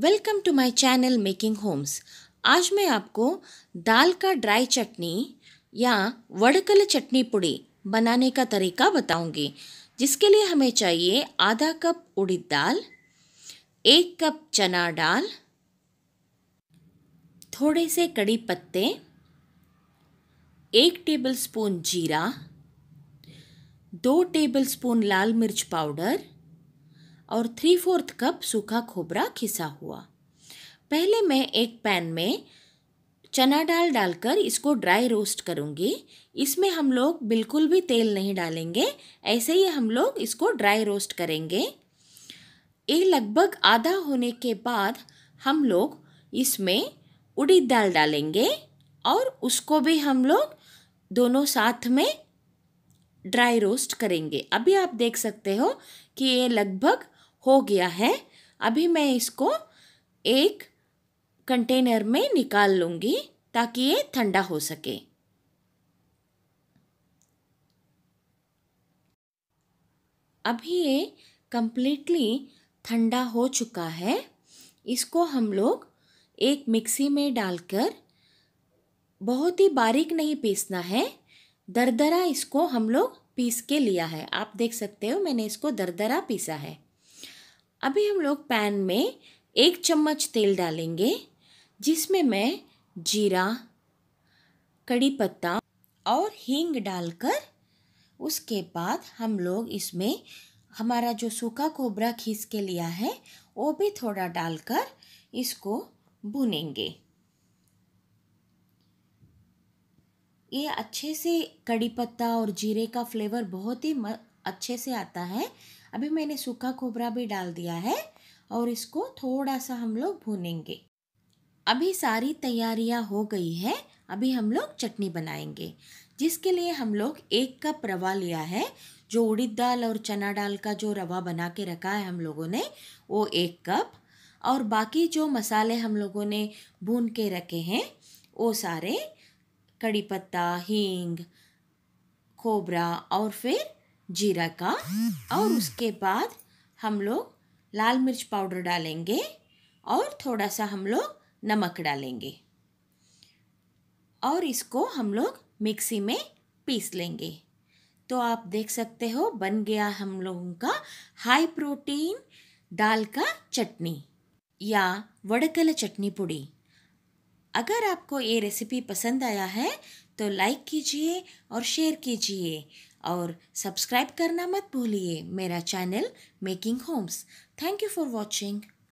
Welcome to my channel making homes आज मैं आपको दाल का ड्राई चटनी या वड़कल चटनी पुड़ी बनाने का तरीका बताऊंगी जिसके लिए हमें चाहिए आधा कप उड़ीद दाल एक कप चना दाल थोड़े से कड़ी पत्ते एक टेबलस्पून जीरा दो टेबलस्पून लाल मिर्च पाउडर और थ्री फोर्थ कप सूखा खोबरा खिसा हुआ पहले मैं एक पैन में चना डाल डालकर इसको ड्राई रोस्ट करूँगी इसमें हम लोग बिल्कुल भी तेल नहीं डालेंगे ऐसे ही हम लोग इसको ड्राई रोस्ट करेंगे ये लगभग आधा होने के बाद हम लोग इसमें उड़ीद दाल डालेंगे और उसको भी हम लोग दोनों साथ में ड्राई रोस्ट करेंगे अभी आप देख सकते हो कि ये लगभग हो गया है अभी मैं इसको एक कंटेनर में निकाल लूँगी ताकि ये ठंडा हो सके अभी ये कम्प्लीटली ठंडा हो चुका है इसको हम लोग एक मिक्सी में डालकर बहुत ही बारीक नहीं पीसना है दरदरा इसको हम लोग पीस के लिया है आप देख सकते हो मैंने इसको दरदरा पीसा है अभी हम लोग पैन में एक चम्मच तेल डालेंगे जिसमें मैं जीरा कड़ी पत्ता और हींग डालकर उसके बाद हम लोग इसमें हमारा जो सूखा कोबरा खींच के लिया है वो भी थोड़ा डालकर इसको भुनेंगे ये अच्छे से कड़ी पत्ता और जीरे का फ्लेवर बहुत ही अच्छे से आता है अभी मैंने सूखा खोबरा भी डाल दिया है और इसको थोड़ा सा हम लोग भूनेंगे अभी सारी तैयारियां हो गई है अभी हम लोग चटनी बनाएंगे जिसके लिए हम लोग एक कप रवा लिया है जो उड़ीद दाल और चना दाल का जो रवा बना के रखा है हम लोगों ने वो एक कप और बाकी जो मसाले हम लोगों ने भून के रखे हैं वो सारे कड़ी पत्ता हींग खोबरा और फिर जीरा का और हम्म। उसके बाद हम लोग लाल मिर्च पाउडर डालेंगे और थोड़ा सा हम लोग नमक डालेंगे और इसको हम लोग मिक्सी में पीस लेंगे तो आप देख सकते हो बन गया हम लोगों का हाई प्रोटीन दाल का चटनी या वड़कल चटनी पुड़ी अगर आपको ये रेसिपी पसंद आया है तो लाइक कीजिए और शेयर कीजिए और सब्सक्राइब करना मत भूलिए मेरा channel making homes thank you for watching